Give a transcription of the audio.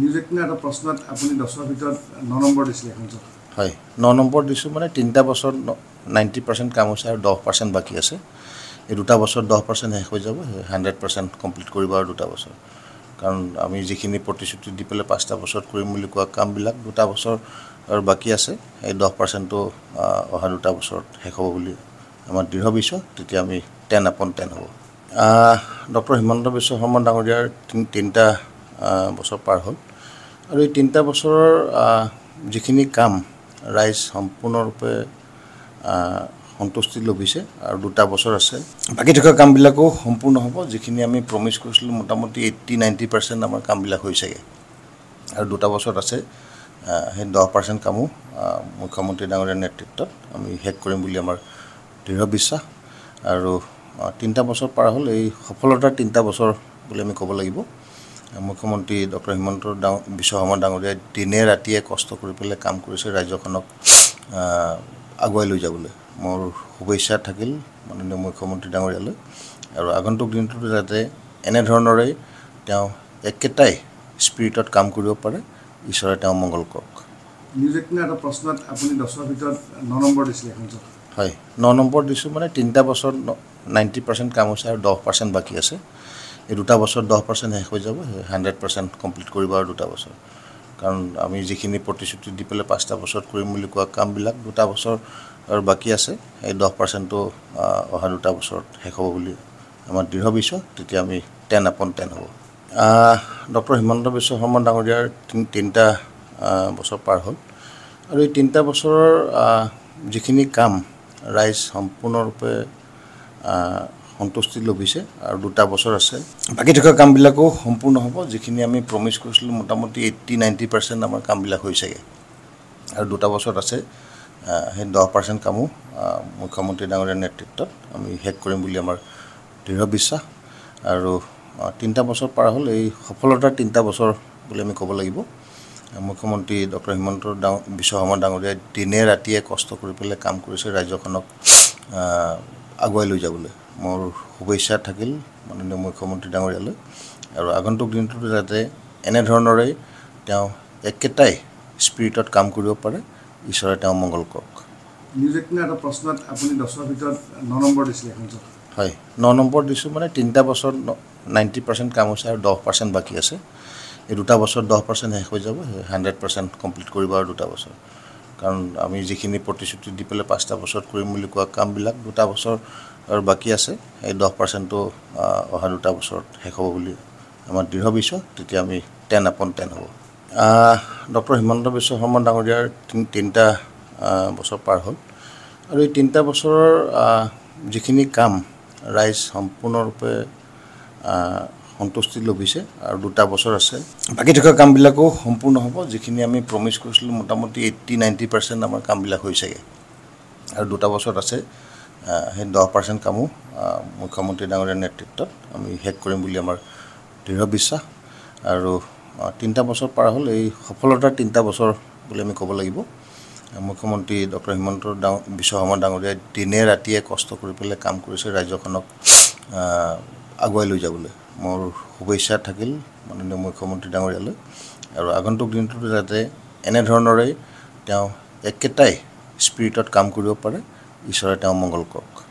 নিউজে কিনা এটা প্ৰশ্নত আপুনি দহৰ ভিতৰত ন নম্বৰ দিছিলে হয় ন নম্বৰ দিছোঁ মানে তিনিটা বছৰত নাইণ্টি পাৰ্চেণ্ট কাম হৈছে আৰু দহ পাৰ্চেণ্ট বাকী আছে এই দুটা বছৰত দহ পাৰ্চেণ্ট শেষ হৈ যাব হাণ্ড্ৰেড পাৰ্চেণ্ট কমপ্লিট কৰিব আৰু দুটা বছৰ কাৰণ আমি যিখিনি প্ৰতিশ্ৰুতি দি পেলাই পাঁচটা বছৰত কৰিম বুলি কোৱা কামবিলাক দুটা বছৰ বাকী আছে সেই দহ পাৰ্চেণ্টটো অহা দুটা বছৰত শেষ হ'ব বুলি আমাৰ দৃঢ় বিশ্বাস তেতিয়া আমি টেন আপন টেন হ'ব ডক্টৰ হিমন্ত বিশ্ব শৰ্মা ডাঙৰীয়াৰ তিনিটা বছৰ পাৰ হ'ল আৰু এই তিনিটা বছৰৰ যিখিনি কাম ৰাইজ সম্পূৰ্ণৰূপে সন্তুষ্টি লভিছে আৰু দুটা বছৰ আছে বাকী থকা কামবিলাকো সম্পূৰ্ণ হ'ব যিখিনি আমি প্ৰমিছ কৰিছিলোঁ মোটামুটি এইট্টি নাইণ্টি পাৰ্চেণ্ট আমাৰ কামবিলাক হৈছেগৈ আৰু দুটা বছৰত আছে সেই দহ পাৰ্চেণ্ট কামো মুখ্যমন্ত্ৰী ডাঙৰীয়া নেতৃত্বত আমি শেষ কৰিম বুলি আমাৰ দৃঢ় বিশ্বাস আৰু তিনিটা বছৰ পাৰ হ'ল এই সফলতাৰ তিনিটা বছৰ বুলি আমি ক'ব লাগিব মুখ্যমন্ত্ৰী ডক্টৰ হিমন্ত বিশ্ব বিশ্বশৰ্মা ডাঙৰীয়াই দিনে ৰাতিয়ে কষ্ট কৰি পেলাই কাম কৰিছে ৰাজ্যখনক আগুৱাই লৈ যাবলৈ মোৰ শুভেচ্ছা থাকিল মাননীয় মুখ্যমন্ত্ৰী ডাঙৰীয়ালৈ আৰু আগন্তুক দিনটোত যাতে এনেধৰণেৰে তেওঁ একেটাই স্পিৰিটত কাম কৰিব পাৰে ঈশ্বৰে তেওঁ মংগল কওক হয় ন নম্বৰ দিছোঁ মানে তিনিটা বছৰত নাইণ্টি পাৰ্চেণ্ট কাম হৈছে আৰু দহ পাৰ্চেণ্ট বাকী আছে এই দুটা বছৰত দহ পাৰ্চেণ্ট শেষ হৈ যাব হাণ্ড্ৰেড পাৰ্চেণ্ট কমপ্লিট কৰিব আৰু দুটা বছৰ কাৰণ আমি যিখিনি প্ৰতিশ্ৰুতি দি পেলাই পাঁচটা বছৰত কৰিম বুলি কোৱা কামবিলাক দুটা বছৰ বাকী আছে সেই দহ পাৰ্চেণ্টটো অহা দুটা বছৰত শেষ হ'ব বুলি আমাৰ দৃঢ় বিশ্বাস তেতিয়া আমি টেন আপন টেন হ'ব ডক্টৰ হিমন্ত বিশ্ব শৰ্মা ডাঙৰীয়াৰ তিনিটা বছৰ পাৰ হ'ল আৰু এই তিনিটা বছৰৰ যিখিনি কাম ৰাইজ সম্পূৰ্ণৰূপে সন্তুষ্টি লভিছে আৰু দুটা বছৰ আছে বাকী থকা কামবিলাকো সম্পূৰ্ণ হ'ব যিখিনি আমি প্ৰমিছ কৰিছিলোঁ মোটামুটি এইট্টি নাইণ্টি পাৰ্চেণ্ট আমাৰ কামবিলাক হৈছেগৈ আৰু দুটা বছৰত আছে সেই দহ পাৰ্চেণ্ট কামো মুখ্যমন্ত্ৰী ডাঙৰীয়াৰ নেতৃত্বত আমি শেষ কৰিম বুলি আমাৰ দৃঢ় বিশ্বাস আৰু তিনিটা বছৰ পাৰ হ'ল এই সফলতাৰ তিনিটা বছৰ বুলি আমি ক'ব লাগিব মুখ্যমন্ত্ৰী ডক্টৰ হিমন্ত ডাঙ বিশ্বশৰ্মা ডাঙৰীয়াই দিনে ৰাতিয়ে কষ্ট কৰি পেলাই কাম কৰিছে ৰাজ্যখনক আগুৱাই লৈ যাবলৈ মোৰ শুভেচ্ছা থাকিল মাননীয় মুখ্যমন্ত্ৰী ডাঙৰীয়ালৈ আৰু আগন্তুক দিনটোত যাতে এনেধৰণেৰে তেওঁ একেটাই স্পিৰিটত কাম কৰিব পাৰে ঈশ্বৰে তেওঁ মংগল কৰক নিউজ এইটিনৰ এটা প্ৰশ্নত আপুনি দহৰ ভিতৰত ন নম্বৰ দিছিলে হয় ন নম্বৰ দিছোঁ মানে তিনিটা বছৰত নাইণ্টি পাৰ্চেণ্ট কাম হৈছে আৰু দহ পাৰ্চেণ্ট বাকী আছে এই দুটা বছৰত দহ পাৰ্চেণ্ট শেষ হৈ যাব হাণ্ড্ৰেড পাৰ্চেণ্ট কমপ্লিট কৰিব আৰু দুটা বছৰ কাৰণ আমি যিখিনি প্ৰতিশ্ৰুতি দি পেলাই পাঁচটা বছৰত কৰিম বুলি কোৱা কামবিলাক দুটা বছৰ আৰু বাকী আছে এই দহ পাৰ্চেণ্টটো অহা দুটা বছৰত শেষ হ'ব বুলি আমাৰ দৃঢ় বিশ্বাস তেতিয়া আমি টেন আপন টেন হ'ব ডক্টৰ হিমন্ত বিশ্ব শৰ্মা ডাঙৰীয়াৰ তিনি তিনিটা বছৰ পাৰ হ'ল আৰু এই তিনিটা বছৰৰ যিখিনি কাম ৰাইজ সম্পূৰ্ণৰূপে সন্তুষ্টি লভিছে আৰু দুটা বছৰ আছে বাকী থকা কামবিলাকো সম্পূৰ্ণ হ'ব যিখিনি আমি প্ৰমিছ কৰিছিলোঁ মোটামুটি এইট্টি নাইণ্টি পাৰ্চেণ্ট আমাৰ কামবিলাক হৈছেগৈ আৰু দুটা বছৰত আছে সেই দহ পাৰ্চেণ্ট কামো মুখ্যমন্ত্ৰী ডাঙৰীয়াৰ নেতৃত্বত আমি শেষ কৰিম বুলি আমাৰ দৃঢ় বিশ্বাস আৰু তিনিটা বছৰ পাৰ হ'ল এই সফলতাৰ তিনিটা বছৰ বুলি আমি ক'ব লাগিব মুখ্যমন্ত্ৰী ডক্টৰ হিমন্ত ডাঙ বিশ্বকৰ্মা ডাঙৰীয়াই দিনে ৰাতিয়ে কষ্ট কৰি পেলাই কাম কৰিছে ৰাজ্যখনক আগুৱাই লৈ যাবলৈ মোৰ শুভেচ্ছা থাকিল মাননীয় মুখ্যমন্ত্ৰী ডাঙৰীয়ালৈ আৰু আগন্তুক দিনটোতো যাতে এনেধৰণেৰে তেওঁ একেটাই স্পিৰিটত কাম কৰিব পাৰে ঈশ্বর এটা অমঙ্গলকক